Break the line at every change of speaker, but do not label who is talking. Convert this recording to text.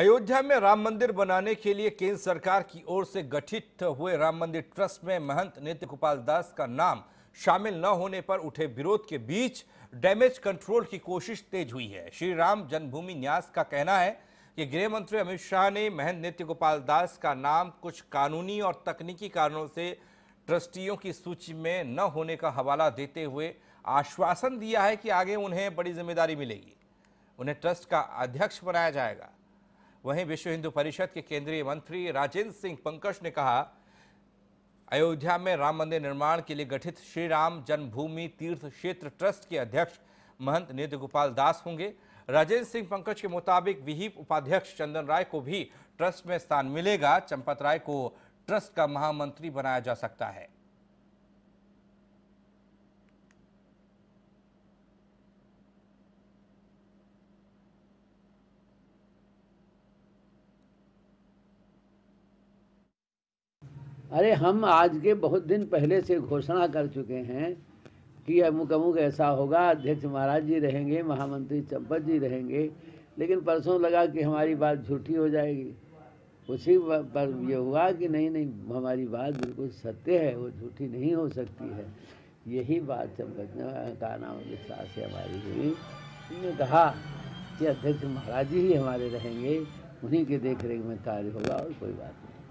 अयोध्या में राम मंदिर बनाने के लिए केंद्र सरकार की ओर से गठित हुए राम मंदिर ट्रस्ट में महंत नित्य गोपाल दास का नाम शामिल न होने पर उठे विरोध के बीच डैमेज कंट्रोल की कोशिश तेज हुई है श्री राम जन्मभूमि न्यास का कहना है कि गृह मंत्री अमित शाह ने महंत नित्य गोपाल दास का नाम कुछ कानूनी और तकनीकी कारणों से ट्रस्टियों की सूची में न होने का हवाला देते हुए आश्वासन दिया है कि आगे उन्हें बड़ी जिम्मेदारी मिलेगी उन्हें ट्रस्ट का अध्यक्ष बनाया जाएगा वहीं विश्व हिंदू परिषद के केंद्रीय मंत्री राजेंद्र सिंह पंकज ने कहा अयोध्या में राम मंदिर निर्माण के लिए गठित श्री राम जन्मभूमि तीर्थ क्षेत्र ट्रस्ट के अध्यक्ष महंत नित्य गोपाल दास होंगे राजेंद्र सिंह पंकज के मुताबिक विहिप उपाध्यक्ष चंदन राय को भी ट्रस्ट में स्थान मिलेगा चंपत राय को ट्रस्ट का महामंत्री बनाया जा सकता है
अरे हम आज के बहुत दिन पहले से घोषणा कर चुके हैं कि अमुक अमुक ऐसा होगा अध्यक्ष महाराज जी रहेंगे महामंत्री चंपत जी रहेंगे लेकिन परसों लगा कि हमारी बात झूठी हो जाएगी उसी पर यह हुआ कि नहीं नहीं हमारी बात बिल्कुल सत्य है वो झूठी नहीं हो सकती है यही बात चंपत का नाम विश्वास से हमारी हुई उन्होंने कहा कि अध्यक्ष महाराज जी ही हमारे रहेंगे उन्हीं के देख रेख में कार्य होगा और कोई बात नहीं